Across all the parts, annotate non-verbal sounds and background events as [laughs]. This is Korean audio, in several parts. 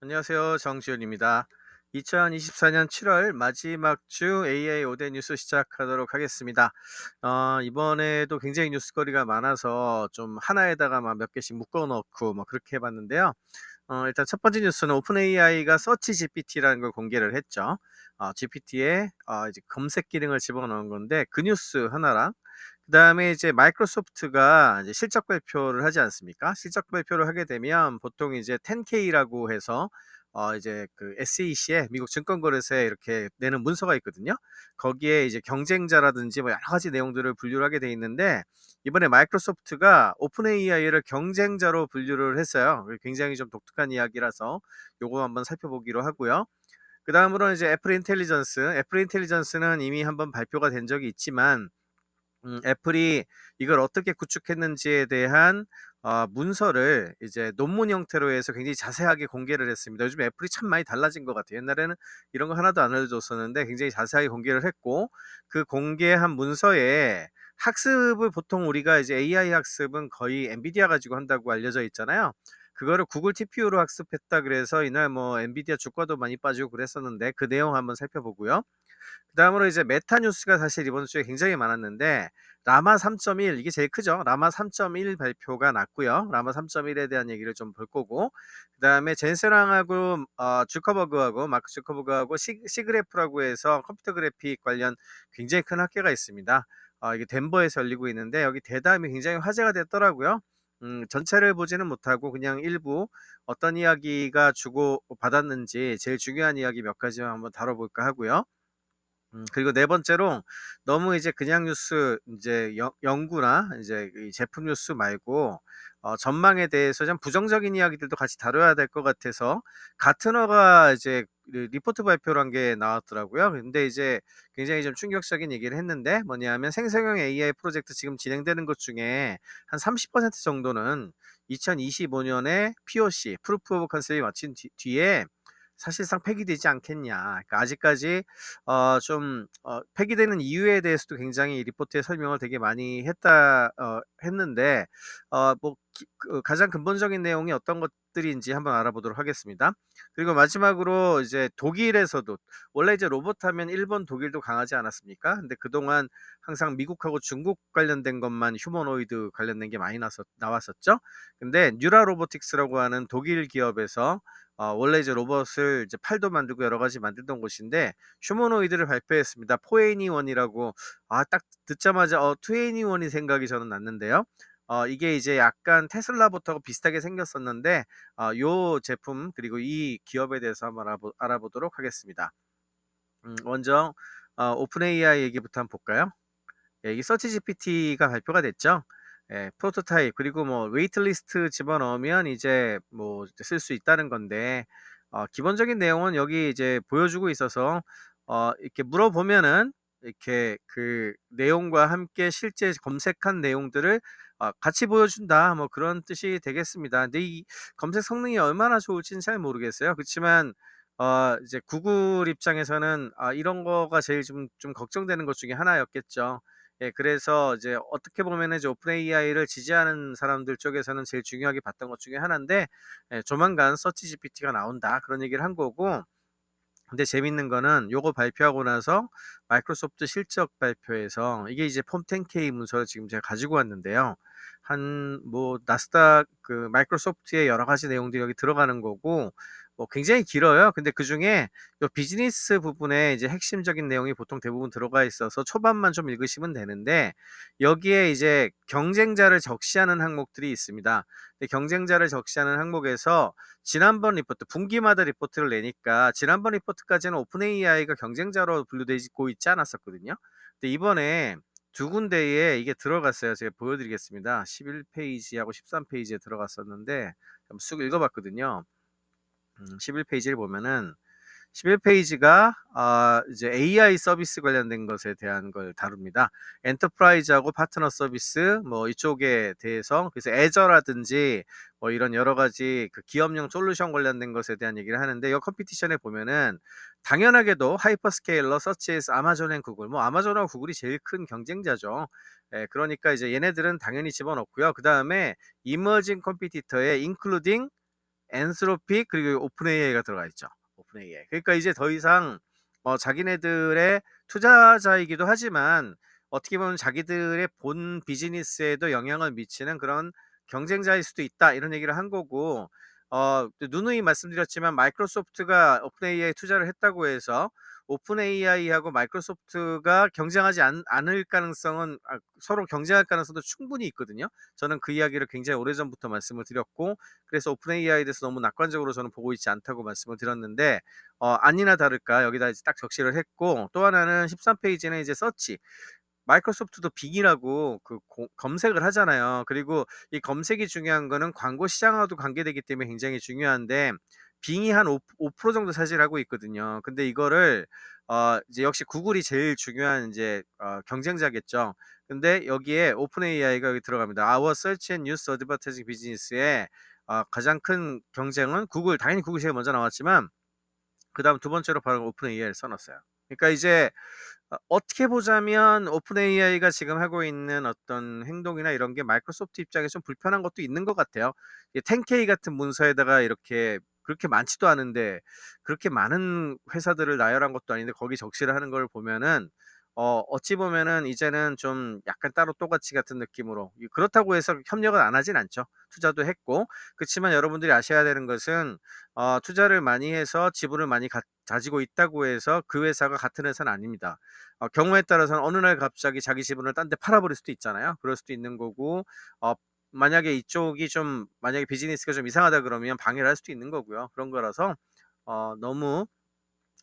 안녕하세요. 정지윤입니다. 2024년 7월 마지막 주 AI 오대 뉴스 시작하도록 하겠습니다. 어, 이번에도 굉장히 뉴스거리가 많아서 좀 하나에다가 막 몇 개씩 묶어 놓고뭐 그렇게 해봤는데요. 어, 일단 첫 번째 뉴스는 오픈 AI가 서치 GPT라는 걸 공개를 했죠. 어, GPT에 어, 이제 검색 기능을 집어넣은 건데 그 뉴스 하나랑 그 다음에 이제 마이크로소프트가 이제 실적 발표를 하지 않습니까? 실적 발표를 하게 되면 보통 이제 10K라고 해서 어 이제 그 SEC에 미국 증권거래소에 이렇게 내는 문서가 있거든요. 거기에 이제 경쟁자라든지 뭐 여러 가지 내용들을 분류를 하게 돼 있는데 이번에 마이크로소프트가 오픈 AI를 경쟁자로 분류를 했어요. 굉장히 좀 독특한 이야기라서 요거 한번 살펴보기로 하고요. 그 다음으로는 이제 애플 인텔리전스. 애플 인텔리전스는 이미 한번 발표가 된 적이 있지만 음, 애플이 이걸 어떻게 구축했는지에 대한 어, 문서를 이제 논문 형태로 해서 굉장히 자세하게 공개를 했습니다. 요즘 애플이 참 많이 달라진 것 같아요. 옛날에는 이런 거 하나도 안 알려줬었는데 굉장히 자세하게 공개를 했고 그 공개한 문서에 학습을 보통 우리가 이제 AI 학습은 거의 엔비디아 가지고 한다고 알려져 있잖아요. 그거를 구글 TPU로 학습했다 그래서 이날 뭐 엔비디아 주가도 많이 빠지고 그랬었는데 그 내용 한번 살펴보고요. 그 다음으로 이제 메타 뉴스가 사실 이번 주에 굉장히 많았는데 라마 3.1 이게 제일 크죠. 라마 3.1 발표가 났고요. 라마 3.1에 대한 얘기를 좀 볼 거고 그 다음에 젠세랑하고 어, 주커버그하고 마크 주커버그하고 시, 시그래프라고 해서 컴퓨터 그래픽 관련 굉장히 큰학계가 있습니다. 어, 이게 덴버에서 열리고 있는데 여기 대담이 굉장히 화제가 됐더라고요. 음, 전체를 보지는 못하고 그냥 일부 어떤 이야기가 주고 받았는지 제일 중요한 이야기 몇 가지만 한번 다뤄볼까 하고요. 음, 그리고 네 번째로 너무 이제 그냥 뉴스 이제 연, 연구나 이제 제품 뉴스 말고 어, 전망에 대해서 좀 부정적인 이야기들도 같이 다뤄야 될 것 같아서 가트너가 이제 리포트 발표란 게 나왔더라고요. 근데 이제 굉장히 좀 충격적인 얘기를 했는데 뭐냐면 생성형 AI 프로젝트 지금 진행되는 것 중에 한 30% 정도는 2025년에 POC, 프루프 오브 컨셉이 마친 뒤, 뒤에 사실상 폐기되지 않겠냐. 그러니까 아직까지 어, 좀 어, 폐기되는 이유에 대해서도 굉장히 리포트에 설명을 되게 많이 했다 어, 했는데 어, 뭐 기, 그 가장 근본적인 내용이 어떤 것들인지 한번 알아보도록 하겠습니다. 그리고 마지막으로 이제 독일에서도 원래 이제 로봇하면 일본, 독일도 강하지 않았습니까? 근데 그동안 항상 미국하고 중국 관련된 것만 휴머노이드 관련된 게 많이 나서, 나왔었죠. 근데 뉴라 로보틱스라고 하는 독일 기업에서 어, 원래 이제 로봇을 이제 팔도 만들고 여러 가지 만들던 곳인데 휴머노이드를 발표했습니다. 포에니원이라고 아딱 듣자마자 어 투에니원이 생각이 저는 났는데요. 어, 이게 이제 약간 테슬라부터 비슷하게 생겼었는데 어, 요 제품 그리고 이 기업에 대해서 한번 알아보, 알아보도록 하겠습니다. 음, 먼저 어, 오픈 AI 얘기부터 한번 볼까요? 예, 이게 서치 GPT가 발표가 됐죠. 예, 프로토타입 그리고 뭐 웨이트리스트 집어넣으면 이제 뭐 쓸 수 있다는 건데 어, 기본적인 내용은 여기 이제 보여주고 있어서 어, 이렇게 물어보면은 이렇게 그 내용과 함께 실제 검색한 내용들을 어, 같이 보여준다 뭐 그런 뜻이 되겠습니다. 근데 이 검색 성능이 얼마나 좋을지는 잘 모르겠어요. 그렇지만 어, 이제 구글 입장에서는 아, 이런 거가 제일 좀, 좀 걱정되는 것 중에 하나였겠죠. 예, 그래서 이제 어떻게 보면 이제 오픈 AI를 지지하는 사람들 쪽에서는 제일 중요하게 봤던 것 중에 하나인데 예, 조만간 서치 GPT가 나온다 그런 얘기를 한 거고 근데 재밌는 거는 요거 발표하고 나서 마이크로소프트 실적 발표에서 이게 이제 폼텐케이 문서를 지금 제가 가지고 왔는데요. 한 뭐 나스닥 그 마이크로소프트의 여러 가지 내용들이 여기 들어가는 거고 뭐 굉장히 길어요. 근데 그 중에 비즈니스 부분에 이제 핵심적인 내용이 보통 대부분 들어가 있어서 초반만 좀 읽으시면 되는데 여기에 이제 경쟁자를 적시하는 항목들이 있습니다. 경쟁자를 적시하는 항목에서 지난번 리포트 분기마다 리포트를 내니까 지난번 리포트까지는 오픈 AI가 경쟁자로 분류되고 있지 않았었거든요. 근데 이번에 두 군데에 이게 들어갔어요. 제가 보여드리겠습니다. 11페이지하고 13페이지에 들어갔었는데 쑥 읽어봤거든요. 11페이지를 음, 보면은 11페이지가 아, 이제 AI 서비스 관련된 것에 대한 걸 다룹니다. 엔터프라이즈하고 파트너 서비스 뭐 이쪽에 대해서 그래서 애저라든지 뭐 이런 여러 가지 그 기업용 솔루션 관련된 것에 대한 얘기를 하는데 이 컴피티션에 보면은 당연하게도 하이퍼스케일러, 서치에스 아마존 앤 구글 뭐 아마존하고 구글이 제일 큰 경쟁자죠. 예, 그러니까 이제 얘네들은 당연히 집어넣고요. 그 다음에 이머징 컴피티터의 인클루딩 엔스로픽 그리고 오픈 AI가 들어가 있죠. 오픈 AI. 그러니까 이제 더 이상 어, 자기네들의 투자자이기도 하지만 어떻게 보면 자기들의 본 비즈니스에도 영향을 미치는 그런 경쟁자일 수도 있다 이런 얘기를 한 거고 어, 누누이 말씀드렸지만 마이크로소프트가 오픈 AI 에 투자를 했다고 해서 오픈 AI하고 마이크로소프트가 경쟁하지 않, 을 가능성은 아, 서로 경쟁할 가능성도 충분히 있거든요. 저는 그 이야기를 굉장히 오래전부터 말씀을 드렸고 그래서 오픈 AI에 대해서 너무 낙관적으로 저는 보고 있지 않다고 말씀을 드렸는데 어, 아니나 다를까 여기다 이제 딱 적시를 했고 또 하나는 13페이지는 이제 서치 마이크로소프트도 빅이라고 그 고, 검색을 하잖아요. 그리고 이 검색이 중요한 거는 광고 시장하고도 관계되기 때문에 굉장히 중요한데 빙이 한5% 정도 차지하고 있거든요. 근데 이거를 어 이제 역시 구글이 제일 중요한 이제 어 경쟁자겠죠. 근데 여기에 오픈 AI가 여기 들어갑니다. Our Search and News Advertising Business의 어 가장 큰 경쟁은 구글, 당연히 구글 제일 먼저 나왔지만 그 다음 두 번째로 바로 오픈 AI를 써놨어요. 그러니까 이제 어, 어떻게 보자면 오픈 AI가 지금 하고 있는 어떤 행동이나 이런 게 마이크로소프트 입장에 좀 불편한 것도 있는 것 같아요. 10K 같은 문서에다가 이렇게 그렇게 많지도 않은데 그렇게 많은 회사들을 나열한 것도 아닌데 거기 적시를 하는 걸 보면은 어, 어찌 보면은 이제는 좀 약간 따로 똑같이 같은 느낌으로 그렇다고 해서 협력은 안 하진 않죠. 투자도 했고 그렇지만 여러분들이 아셔야 되는 것은 어, 투자를 많이 해서 지분을 많이 가, 가지고 있다고 해서 그 회사가 같은 회사는 아닙니다. 어, 경우에 따라서는 어느 날 갑자기 자기 지분을 딴 데 팔아버릴 수도 있잖아요. 그럴 수도 있는 거고 어, 만약에 이쪽이 좀 만약에 비즈니스가 좀 이상하다 그러면 방해를 할 수도 있는 거고요. 그런 거라서 어, 너무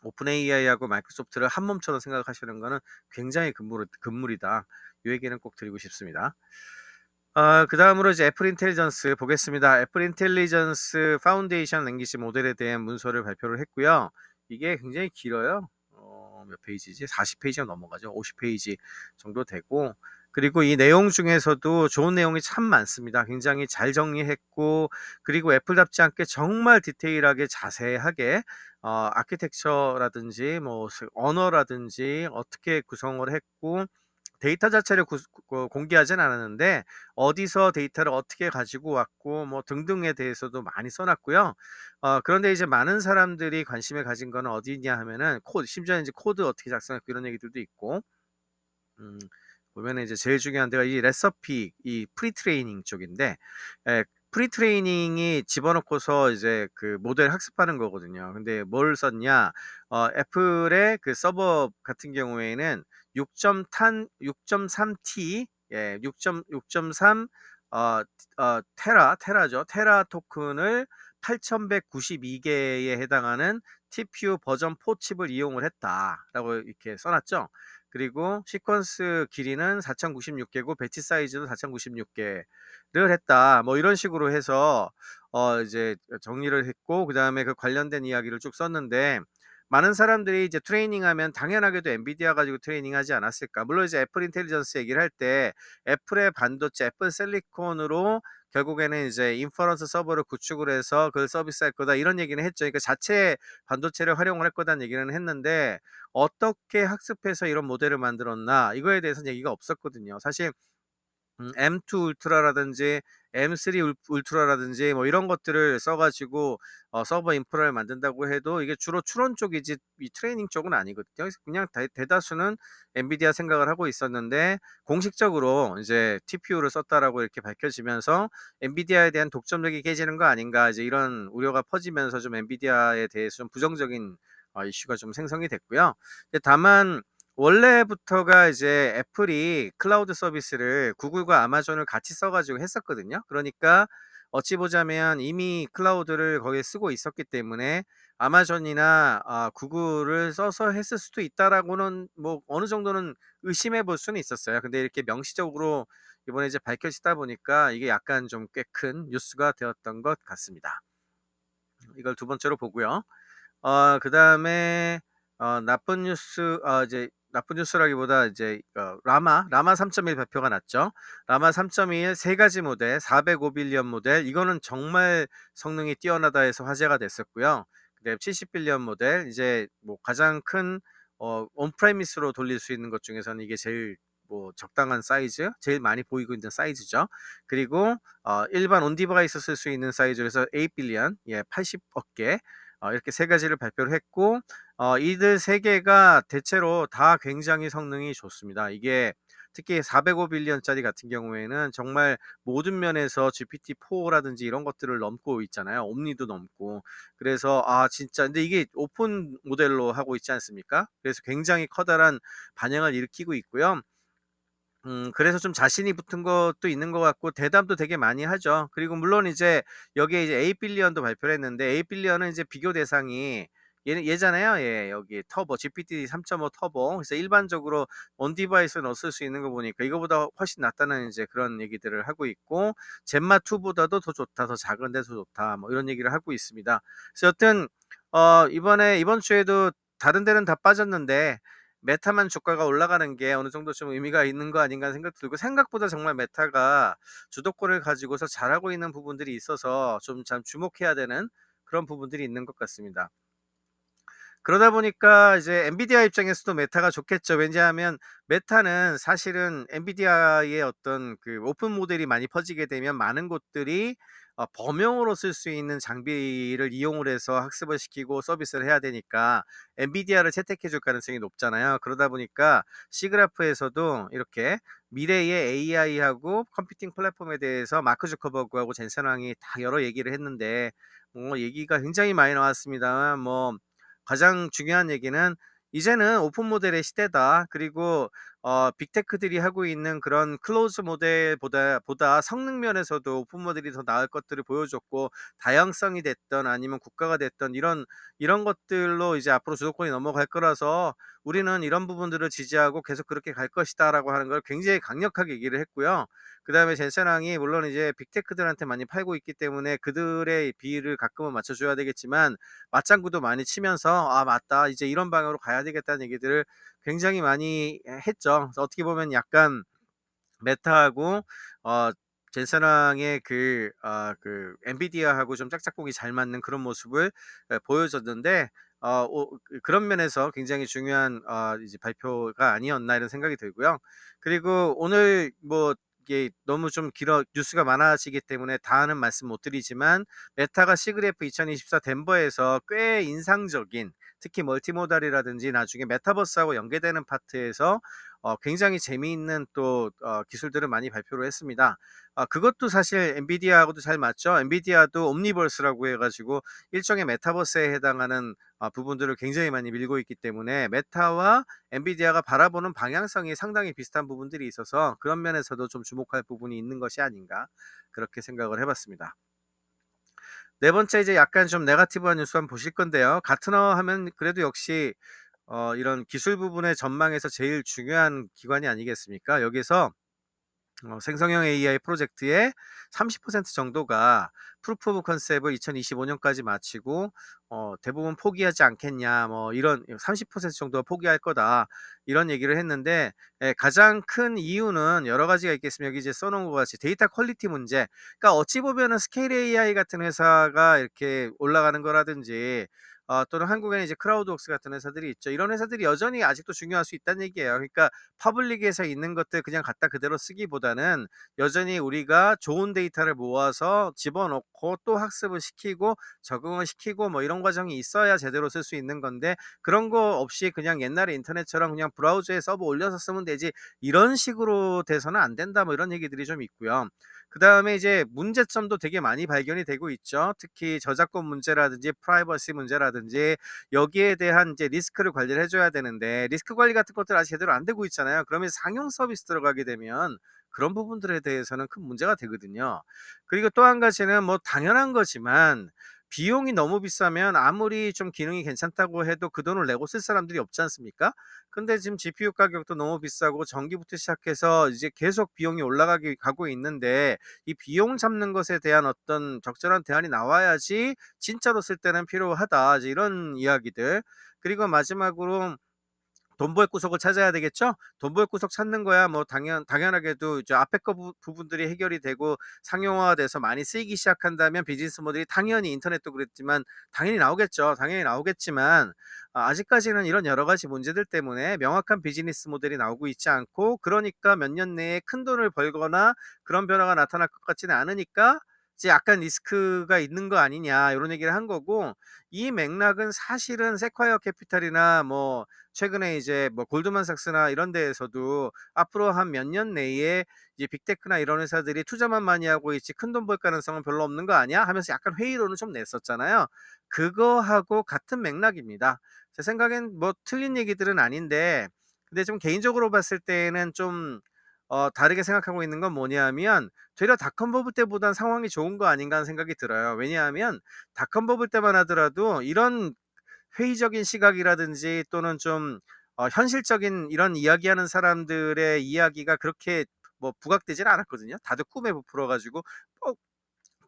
오픈 AI하고 마이크로소프트를 한 몸처럼 생각하시는 거는 굉장히 금물, 금물이다. 이 얘기는 꼭 드리고 싶습니다. 어, 그 다음으로 이제 애플 인텔리전스 보겠습니다. 애플 인텔리전스 파운데이션 랭귀지 모델에 대한 문서를 발표를 했고요. 이게 굉장히 길어요. 어, 몇 페이지지? 40페이지가 넘어가죠. 50페이지 정도 되고 그리고 이 내용 중에서도 좋은 내용이 참 많습니다. 굉장히 잘 정리했고 그리고 애플답지 않게 정말 디테일하게 자세하게 어, 아키텍처라든지 뭐 언어라든지 어떻게 구성을 했고 데이터 자체를 구, 어, 공개하진 않았는데 어디서 데이터를 어떻게 가지고 왔고 뭐 등등에 대해서도 많이 써놨고요. 어, 그런데 이제 많은 사람들이 관심을 가진 건 어디냐 하면은 코드 심지어 이제 코드 어떻게 작성했고 이런 얘기들도 있고 음, 보면 이제 제일 중요한 데가 이 레서피, 이 프리트레이닝 쪽인데, 에, 예, 프리트레이닝이 집어넣고서 이제 그 모델 학습하는 거거든요. 근데 뭘 썼냐? 어, 애플의 그 서버 같은 경우에는 6.3, 6.3T, 예, 6.6.3 어, 어, 테라, 테라죠. 테라 토큰을 8,192개에 해당하는 TPU 버전 4 칩을 이용을 했다라고 이렇게 써놨죠. 그리고 시퀀스 길이는 4096개고 배치 사이즈도 4096개를 했다. 뭐 이런 식으로 해서 어 이제 정리를 했고 그다음에 그 관련된 이야기를 쭉 썼는데 많은 사람들이 이제 트레이닝하면 당연하게도 엔비디아 가지고 트레이닝하지 않았을까? 물론 이제 애플 인텔리전스 얘기를 할 때 애플의 반도체, 애플 셀리콘으로 결국에는 이제 인퍼런스 서버를 구축을 해서 그걸 서비스할 거다 이런 얘기는 했죠. 그러니까 자체 반도체를 활용을 할 거다는 얘기는 했는데 어떻게 학습해서 이런 모델을 만들었나 이거에 대해서는 얘기가 없었거든요. 사실 음, M2 울트라라든지 M3 울트라라든지 뭐 이런 것들을 써가지고 어, 서버 인프라를 만든다고 해도 이게 주로 추론 쪽이지 이 트레이닝 쪽은 아니거든요. 그냥 대, 대다수는 엔비디아 생각을 하고 있었는데 공식적으로 이제 TPU를 썼다라고 이렇게 밝혀지면서 엔비디아에 대한 독점력이 깨지는 거 아닌가 이제 이런 우려가 퍼지면서 좀 엔비디아에 대해서 좀 부정적인 어, 이슈가 좀 생성이 됐고요. 다만 원래부터가 이제 애플이 클라우드 서비스를 구글과 아마존을 같이 써가지고 했었거든요. 그러니까 어찌 보자면 이미 클라우드를 거기에 쓰고 있었기 때문에 아마존이나 아, 구글을 써서 했을 수도 있다라고는 뭐 어느 정도는 의심해 볼 수는 있었어요. 근데 이렇게 명시적으로 이번에 이제 밝혀지다 보니까 이게 약간 좀 꽤 큰 뉴스가 되었던 것 같습니다. 이걸 두 번째로 보고요. 어, 그 다음에 어, 나쁜 뉴스, 어, 이제 나쁜 뉴스라기보다 이제 어, 라마 라마 3.1 발표가 났죠. 라마 3.1 세 가지 모델 405빌리언 모델 이거는 정말 성능이 뛰어나다 해서 화제가 됐었고요. 그다음 70빌리언 모델 이제 뭐 가장 큰 어, 온프레미스로 돌릴 수 있는 것 중에서는 이게 제일 뭐 적당한 사이즈, 제일 많이 보이고 있는 사이즈죠. 그리고 어, 일반 온 디바이스 쓸 수 있는 사이즈에서 8빌리언, 예, 80억 개. 어, 이렇게 세 가지를 발표를 했고 어, 이들 세 개가 대체로 다 굉장히 성능이 좋습니다. 이게 특히 405빌리언짜리 같은 경우에는 정말 모든 면에서 GPT-4라든지 이런 것들을 넘고 있잖아요. 옴니도 넘고. 그래서 아 진짜 근데 이게 오픈 모델로 하고 있지 않습니까? 그래서 굉장히 커다란 반향을 일으키고 있고요. 음, 그래서 좀 자신이 붙은 것도 있는 것 같고, 대담도 되게 많이 하죠. 그리고 물론 이제, 여기에 이제 에이빌리언도 발표를 했는데, 에이빌리언은 이제 비교 대상이, 얘, 예, 얘잖아요. 예, 여기 터보, GPT 3.5 터보. 그래서 일반적으로 원 디바이스에 넣었을 수 있는 거 보니까 이거보다 훨씬 낫다는 이제 그런 얘기들을 하고 있고, 젠마2보다도 더 좋다, 더 작은데 더 좋다, 뭐 이런 얘기를 하고 있습니다. 그래서 여튼, 어, 이번에, 이번 주에도 다른 데는 다 빠졌는데, 메타만 주가가 올라가는 게 어느 정도 좀 의미가 있는 거 아닌가 생각 들고 생각보다 정말 메타가 주도권을 가지고서 잘하고 있는 부분들이 있어서 좀 참 주목해야 되는 그런 부분들이 있는 것 같습니다. 그러다 보니까 이제 엔비디아 입장에서도 메타가 좋겠죠. 왜냐하면 메타는 사실은 엔비디아의 어떤 그 오픈 모델이 많이 퍼지게 되면 많은 곳들이 어, 범용으로 쓸 수 있는 장비를 이용을 해서 학습을 시키고 서비스를 해야 되니까 엔비디아를 채택해 줄 가능성이 높잖아요. 그러다 보니까 시그라프에서도 이렇게 미래의 AI하고 컴퓨팅 플랫폼에 대해서 마크 주커버그하고 젠슨 왕이 다 여러 얘기를 했는데 뭐 얘기가 굉장히 많이 나왔습니다뭐 가장 중요한 얘기는 이제는 오픈 모델의 시대다. 그리고 어, 빅테크들이 하고 있는 그런 클로즈 모델보다 보다 성능 면에서도 오픈 모델이 더 나을 것들을 보여줬고 다양성이 됐던 아니면 국가가 됐던 이런 이런 것들로 이제 앞으로 주도권이 넘어갈 거라서 우리는 이런 부분들을 지지하고 계속 그렇게 갈 것이다라고 하는 걸 굉장히 강력하게 얘기를 했고요. 그 다음에 젠세랑이 물론 이제 빅테크들한테 많이 팔고 있기 때문에 그들의 비위를 가끔은 맞춰줘야 되겠지만 맞장구도 많이 치면서 아 맞다 이제 이런 방향으로 가야 되겠다는 얘기들을 굉장히 많이 했죠. 어떻게 보면 약간 메타하고 어 젠사랑의 그, 아, 그, 엔비디아하고 좀 짝짝꿍이 잘 맞는 그런 모습을 보여줬는데, 어, 그, 그런 면에서 굉장히 중요한 어, 이제 발표가 아니었나 이런 생각이 들고요. 그리고 오늘 뭐 이게 너무 좀 길어 뉴스가 많아지기 때문에 다 하는 말씀 못 드리지만 메타가 시그래프 2024 덴버에서 꽤 인상적인 특히 멀티모달이라든지 나중에 메타버스하고 연계되는 파트에서 어, 굉장히 재미있는 또 어, 기술들을 많이 발표를 했습니다. 아, 그것도 사실 엔비디아하고도 잘 맞죠. 엔비디아도 옴니버스라고 해가지고 일종의 메타버스에 해당하는 아, 부분들을 굉장히 많이 밀고 있기 때문에 메타와 엔비디아가 바라보는 방향성이 상당히 비슷한 부분들이 있어서 그런 면에서도 좀 주목할 부분이 있는 것이 아닌가 그렇게 생각을 해봤습니다. 네 번째 이제 약간 좀 네가티브한 뉴스 한번 보실 건데요. 가트너 하면 그래도 역시 어, 이런 기술 부분의 전망에서 제일 중요한 기관이 아니겠습니까? 여기서 어, 생성형 AI 프로젝트의 30% 정도가 프루프 오브 컨셉을 2025년까지 마치고 어, 대부분 포기하지 않겠냐 뭐 이런 30% 정도가 포기할 거다 이런 얘기를 했는데 예, 가장 큰 이유는 여러 가지가 있겠습니다. 여기 이제 써놓은 것 같이 데이터 퀄리티 문제 그러니까 어찌 보면은 스케일 AI 같은 회사가 이렇게 올라가는 거라든지 어, 또는 한국에는 이제 크라우드웍스 같은 회사들이 있죠. 이런 회사들이 여전히 아직도 중요할 수 있다는 얘기예요. 그러니까 파블릭에서 있는 것들 그냥 갖다 그대로 쓰기보다는 여전히 우리가 좋은 데이터를 모아서 집어넣고 또 학습을 시키고 적응을 시키고 뭐 이런 과정이 있어야 제대로 쓸 수 있는 건데 그런 거 없이 그냥 옛날에 인터넷처럼 그냥 브라우저에 서버 올려서 쓰면 되지 이런 식으로 돼서는 안 된다 뭐 이런 얘기들이 좀 있고요. 그 다음에 이제 문제점도 되게 많이 발견이 되고 있죠. 특히 저작권 문제라든지 프라이버시 문제라든지 여기에 대한 이제 리스크를 관리를 해줘야 되는데 리스크 관리 같은 것들 아직 제대로 안 되고 있잖아요. 그러면 상용 서비스 들어가게 되면 그런 부분들에 대해서는 큰 문제가 되거든요. 그리고 또 한 가지는 뭐 당연한 거지만 비용이 너무 비싸면 아무리 좀 기능이 괜찮다고 해도 그 돈을 내고 쓸 사람들이 없지 않습니까? 근데 지금 GPU 가격도 너무 비싸고 전기부터 시작해서 이제 계속 비용이 올라가기 가고 있는데 이 비용 잡는 것에 대한 어떤 적절한 대안이 나와야지 진짜로 쓸 때는 필요하다. 이런 이야기들. 그리고 마지막으로 돈벌 구석을 찾아야 되겠죠? 돈벌 구석 찾는 거야 뭐 당연 당연하게도 이제 앞에 거 부, 분들이 해결이 되고 상용화돼서 많이 쓰이기 시작한다면 비즈니스 모델이 당연히 인터넷도 그랬지만 당연히 나오겠죠. 당연히 나오겠지만 아, 아직까지는 이런 여러 가지 문제들 때문에 명확한 비즈니스 모델이 나오고 있지 않고 그러니까 몇 년 내에 큰 돈을 벌거나 그런 변화가 나타날 것 같지는 않으니까 이제 약간 리스크가 있는 거 아니냐 이런 얘기를 한 거고 이 맥락은 사실은 세콰이어 캐피탈이나 뭐 최근에 이제 뭐 골드만삭스나 이런 데에서도 앞으로 한 몇 년 내에 이제 빅테크나 이런 회사들이 투자만 많이 하고 있지 큰 돈 벌 가능성은 별로 없는 거 아니야 하면서 약간 회의론을 좀 냈었잖아요. 그거하고 같은 맥락입니다. 제 생각엔 뭐 틀린 얘기들은 아닌데 근데 좀 개인적으로 봤을 때는 좀 어, 다르게 생각하고 있는 건 뭐냐면 되려 닷컴 버블 때보단 상황이 좋은 거 아닌가 하는 생각이 들어요. 왜냐하면 닷컴 버블 때만 하더라도 이런 회의적인 시각이라든지 또는 좀 어, 현실적인 이런 이야기하는 사람들의 이야기가 그렇게 뭐 부각되질 않았거든요. 다들 꿈에 부풀어가지고 어,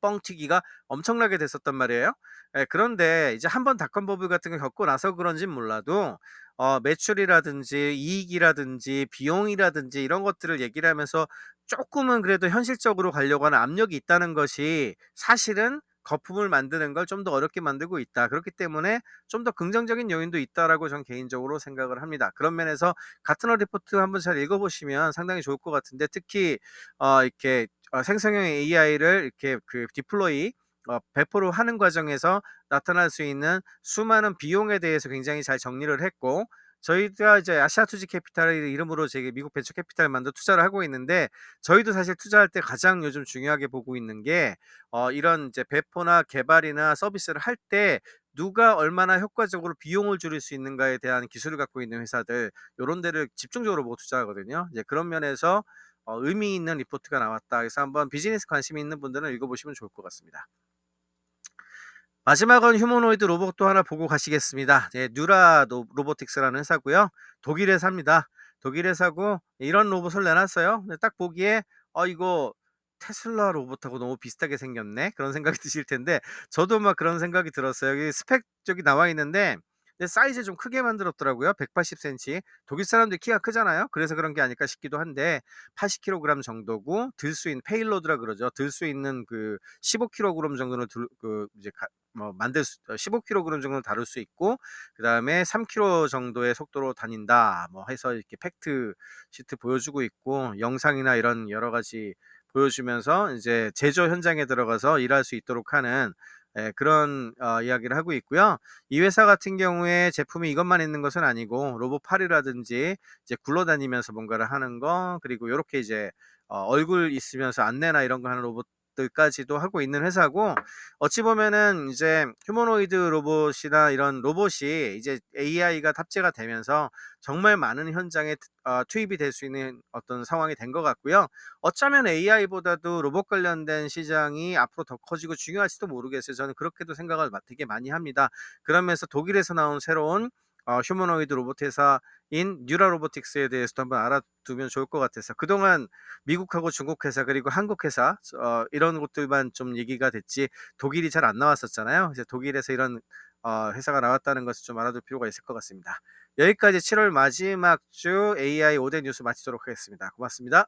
뻥튀기가 엄청나게 됐었단 말이에요. 예, 그런데 이제 한 번 닷컴 버블 같은 걸 겪고 나서 그런진 몰라도 어, 매출이라든지 이익이라든지 비용이라든지 이런 것들을 얘기를 하면서 조금은 그래도 현실적으로 가려고 하는 압력이 있다는 것이 사실은 거품을 만드는 걸 좀 더 어렵게 만들고 있다. 그렇기 때문에 좀 더 긍정적인 요인도 있다라고 전 개인적으로 생각을 합니다. 그런 면에서 같은 너 리포트 한번 잘 읽어보시면 상당히 좋을 것 같은데 특히 어, 이렇게 어, 생성형 AI를 이렇게 그 디플로이 어, 배포를 하는 과정에서 나타날 수 있는 수많은 비용에 대해서 굉장히 잘 정리를 했고 저희가 이제 아시아 투지 캐피탈의 이름으로 제 미국 벤처 캐피탈만도 투자를 하고 있는데 저희도 사실 투자할 때 가장 요즘 중요하게 보고 있는 게 어, 이런 이제 배포나 개발이나 서비스를 할 때 누가 얼마나 효과적으로 비용을 줄일 수 있는가에 대한 기술을 갖고 있는 회사들 이런 데를 집중적으로 보고 투자하거든요. 이제 그런 면에서 어, 의미 있는 리포트가 나왔다. 그래서 한번 비즈니스 관심 이 있는 분들은 읽어보시면 좋을 것 같습니다. 마지막은 휴머노이드 로봇도 하나 보고 가시겠습니다. 예, 뉴라 로보틱스라는 회사고요. 독일 회사입니다. 독일 회사고 이런 로봇을 내놨어요. 딱 보기에 어 이거 테슬라 로봇하고 너무 비슷하게 생겼네 그런 생각이 [laughs] 드실 텐데 저도 막 그런 생각이 들었어요. 여기 스펙 쪽이 나와 있는데 근데 사이즈 좀 크게 만들었더라고요. 180cm. 독일 사람들 키가 크잖아요. 그래서 그런 게 아닐까 싶기도 한데 80kg 정도고 들 수 있는 페일로드라 그러죠. 들 수 있는 그 15kg 정도는 들, 그 이제 가, 뭐 만들 수, 15kg 어 정도 다룰 수 있고 그 다음에 3 k g 정도의 속도로 다닌다. 뭐 해서 이렇게 팩트 시트 보여주고 있고 영상이나 이런 여러 가지 보여주면서 이제 제조 현장에 들어가서 일할 수 있도록 하는 예, 그런 어, 이야기를 하고 있고요. 이 회사 같은 경우에 제품이 이것만 있는 것은 아니고 로봇 팔이라든지 이제 굴러다니면서 뭔가를 하는 거 그리고 이렇게 이제 어, 얼굴 있으면서 안내나 이런 거 하는 로봇 것들까지도 하고 있는 회사고 어찌 보면은 이제 휴머노이드 로봇이나 이런 로봇이 이제 AI가 탑재가 되면서 정말 많은 현장에 어, 투입이 될 수 있는 어떤 상황이 된 것 같고요. 어쩌면 AI보다도 로봇 관련된 시장이 앞으로 더 커지고 중요할지도 모르겠어요. 저는 그렇게도 생각을 되게 많이 합니다. 그러면서 독일에서 나온 새로운 어, 휴머노이드 로봇 회사인 뉴라 로보틱스에 대해서도 한번 알아두면 좋을 것 같아서 그동안 미국하고 중국 회사 그리고 한국 회사 어, 이런 것들만좀 얘기가 됐지 독일이 잘 안 나왔었잖아요. 이제 독일에서 이런 어, 회사가 나왔다는 것을 좀 알아둘 필요가 있을 것 같습니다. 여기까지 7월 마지막 주 AI 5대 뉴스 마치도록 하겠습니다. 고맙습니다.